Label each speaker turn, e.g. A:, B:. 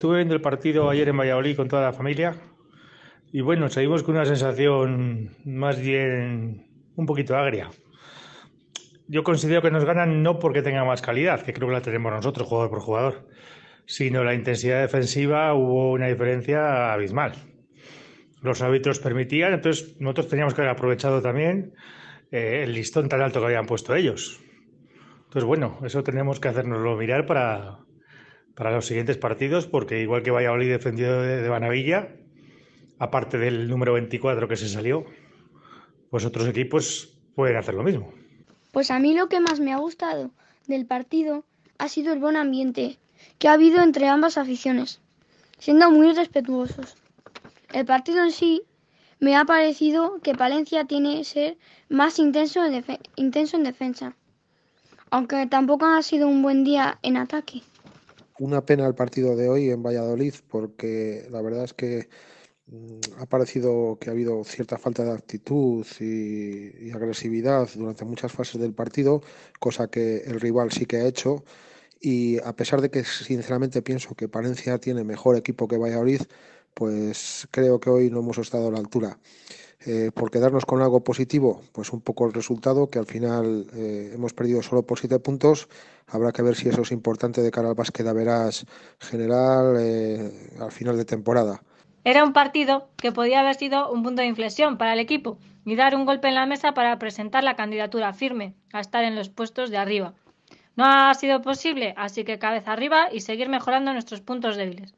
A: Estuve viendo el partido ayer en Valladolid con toda la familia y bueno, seguimos con una sensación más bien un poquito agria. Yo considero que nos ganan no porque tengan más calidad, que creo que la tenemos nosotros jugador por jugador, sino la intensidad defensiva hubo una diferencia abismal. Los árbitros permitían, entonces nosotros teníamos que haber aprovechado también eh, el listón tan alto que habían puesto ellos. Entonces bueno, eso tenemos que hacernoslo mirar para, para los siguientes partidos, porque igual que Valladolid defendido de, Vanavilla, Banavilla, aparte del número 24 que se salió, pues otros equipos pueden hacer lo mismo.
B: Pues a mí lo que más me ha gustado del partido ha sido el buen ambiente que ha habido entre ambas aficiones, siendo muy respetuosos. El partido en sí me ha parecido que Palencia tiene que ser más intenso en defensa, aunque tampoco ha sido un buen día en ataque.
C: Una pena el partido de hoy en Valladolid, porque la verdad es que mm, ha parecido que ha habido cierta falta de actitud y, agresividad durante muchas fases del partido, cosa que el rival sí que ha hecho. Y a pesar de que sinceramente pienso que parencia tiene mejor equipo que Valladolid, pues creo que hoy no hemos estado a la altura. Eh, por quedarnos con algo positivo, pues un poco el resultado, que al final eh, hemos perdido solo por siete puntos. Habrá que ver si eso es importante de cara al básquet a verás general eh, al final de temporada.
D: Era un partido que podía haber sido un punto de inflexión para el equipo y dar un golpe en la mesa para presentar la candidatura firme a estar en los puestos de arriba. No ha sido posible, así que cabeza arriba y seguir mejorando nuestros puntos débiles.